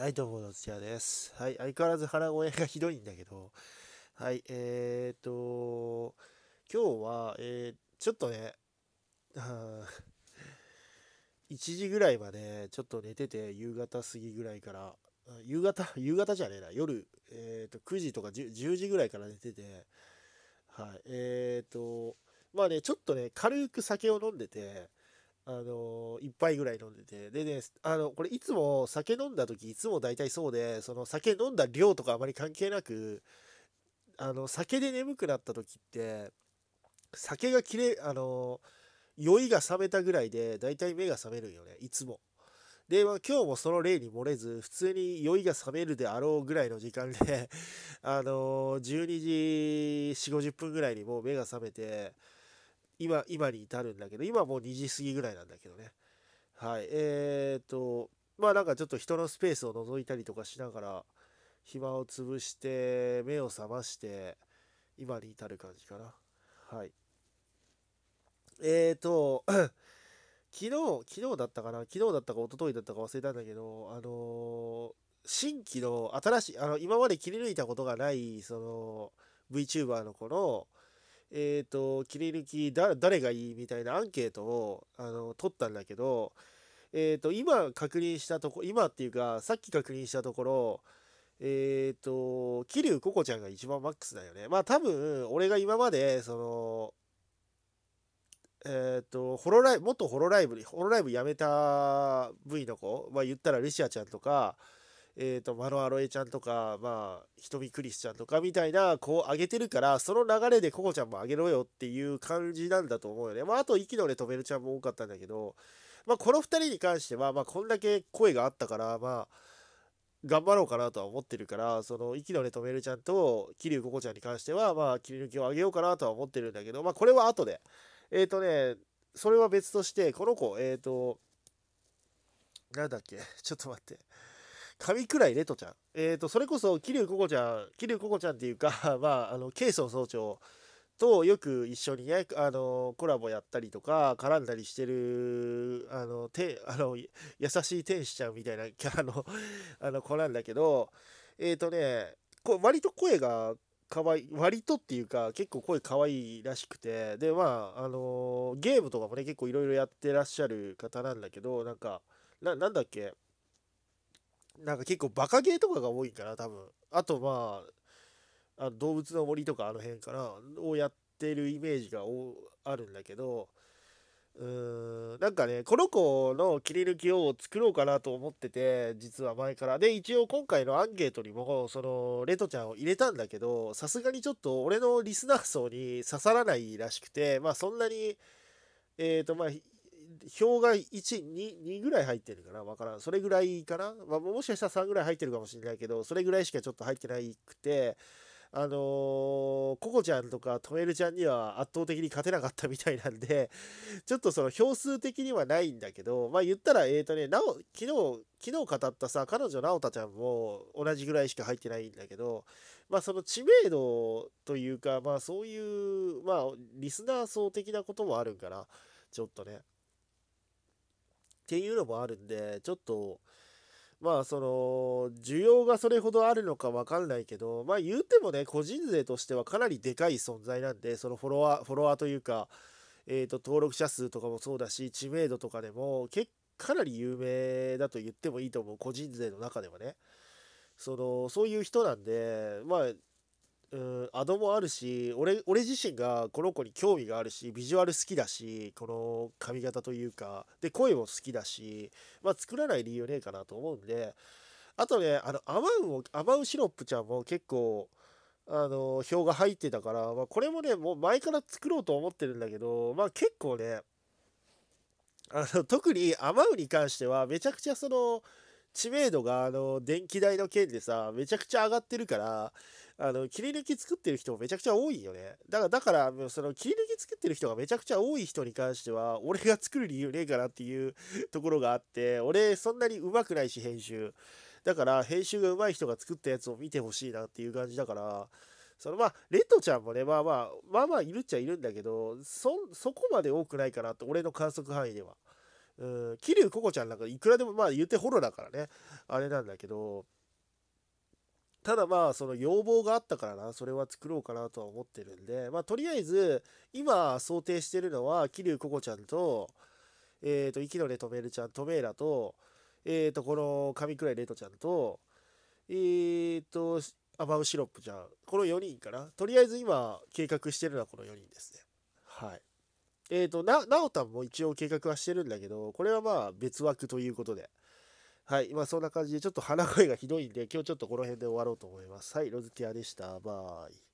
はい、どうも、土つやです。はい、相変わらず腹声がひどいんだけど、はい、えーと、今日は、えー、ちょっとね、1 時ぐらいまで、ちょっと寝てて、夕方過ぎぐらいから、夕方、夕方じゃねえな、夜、えーと、9時とか 10, 10時ぐらいから寝てて、はい、えーと、まあね、ちょっとね、軽く酒を飲んでて、あの、一杯ぐらい飲んでて。でね、あの、これいつも酒飲んだ時、いつも大体そうで、その酒飲んだ量とかあまり関係なく、あの、酒で眠くなった時って、酒が切れ、あの、酔いが覚めたぐらいで、大体目が覚めるよね、いつも。で、まあ、今日もその例に漏れず、普通に酔いが覚めるであろうぐらいの時間であのー、12時4、50分ぐらいにもう目が覚めて、今、今に至るんだけど、今もう2時過ぎぐらいなんだけどね。はい。えっ、ー、と、まあなんかちょっと人のスペースを覗いたりとかしながら、暇を潰して、目を覚まして、今に至る感じかな。はい。えっ、ー、と、昨日、昨日だったかな昨日だったか一昨日だったか忘れたんだけど、あのー、新規の新しい、あの、今まで切り抜いたことがない、その、VTuber の子の、えっ、ー、と切り抜きだ誰がいいみたいなアンケートをあの取ったんだけど、えっ、ー、と今確認したとこ今っていうかさっき確認したところえっ、ー、と桐生ココちゃんが一番マックスだよねまあ多分俺が今までそのえっ、ー、とホロライブ元ホロライブホロライブやめた V の子まあ言ったらルシアちゃんとかえーと、とマロアロエちゃんとか、まあ、ひとみクリスちゃんとかみたいな子を上げてるからその流れでココちゃんも上げろよっていう感じなんだと思うよね、まあ、あと息のね止めるちゃんも多かったんだけど、まあ、この2人に関しては、まあ、こんだけ声があったからまあ頑張ろうかなとは思ってるから、その、息のね、止めるちゃんと、桐生ここちゃんに関しては、まあ、切り抜きをあげようかなとは思ってるんだけど、まあ、これは後で。えっ、ー、とね、それは別として、この子、えっ、ー、と、なんだっけ、ちょっと待って。くらいレトちゃん。えっ、ー、と、それこそ、桐生ココちゃん、桐生ココちゃんっていうか まあ、あの、ケイソン総長とよく一緒にね、あの、コラボやったりとか、絡んだりしてる、あの、て、あの、優しい天使ちゃんみたいなキャラのあの、子なんだけど、えっ、ー、とね、こ割と声がかわい割とっていうか結構声かわいらしくてでまああのー、ゲームとかもね結構いろいろやってらっしゃる方なんだけどなんかなんだっけなんか結構バカゲーとかが多いから多分あとまああ動物の森とかあの辺かなをやってるイメージがあるんだけどうーんなんかねこの子の切り抜きを作ろうかなと思ってて実は前からで一応今回のアンケートにもそのレトちゃんを入れたんだけどさすがにちょっと俺のリスナー層に刺さらないらしくてまあそんなにえっ、ー、とまあ票が1、2、2ぐらい入ってるかなわからん。それぐらいかな、まあ、もしかしたら3ぐらい入ってるかもしれないけど、それぐらいしかちょっと入ってないくて、あのー、ココちゃんとかトメルちゃんには圧倒的に勝てなかったみたいなんで、ちょっとその票数的にはないんだけど、まあ言ったら、えっ、ー、とね、なお、昨日、昨日語ったさ、彼女直太ちゃんも同じぐらいしか入ってないんだけど、まあその知名度というか、まあそういう、まあリスナー層的なこともあるんかな、ちょっとね。っていうのもあるんで、ちょっと、まあその、需要がそれほどあるのかわかんないけど、まあ言うてもね、個人税としてはかなりでかい存在なんで、そのフォロワー、フォロワーというか、えっ、ー、と、登録者数とかもそうだし、知名度とかでも、結構、かなり有名だと言ってもいいと思う、個人税の中ではね。その、そういう人なんで、まあ、うんアドもあるし俺俺自身がこの子に興味があるしビジュアル好きだしこの髪型というかで声も好きだし、まあ、作らない理由ねえかなと思うんであとねあのアマウアマウシロップちゃんも結構あの票が入ってたから、まあ、これもねもう前から作ろうと思ってるんだけど、まあ、結構ねあの特にアマウに関してはめちゃくちゃその知名度があの電気代の件でさめちゃくちゃ上がってるからあの切り抜き作ってる人もめちゃくちゃ多いよねだからだからその切り抜き作ってる人がめちゃくちゃ多い人に関しては俺が作る理由ねえかなっていうところがあって俺そんなに上手くないし編集だから編集が上手い人が作ったやつを見てほしいなっていう感じだからそのまあ、レッドちゃんもね、まあまあ、まあまあいるっちゃいるんだけど、そ、そこまで多くないかなと、俺の観測範囲では。うん、桐生ココちゃんなんかいくらでも、まあ言ってホロだからね、あれなんだけど、ただまあその要望があったからなそれは作ろうかなとは思ってるんでまあとりあえず今想定してるのは桐生ココちゃんとえっ、ー、と息のねとめるちゃんとめいらとえっ、ー、とこの上倉玲斗ちゃんとえっ、ー、とアバウシロップちゃんこの4人かなとりあえず今計画してるのはこの4人ですねはいえっ、ー、と、な、なおたんも一応計画はしてるんだけど、これはまあ別枠ということで。はい、まあそんな感じで、ちょっと鼻声がひどいんで、今日ちょっとこの辺で終わろうと思います。はい、ロズケアでした。バイ。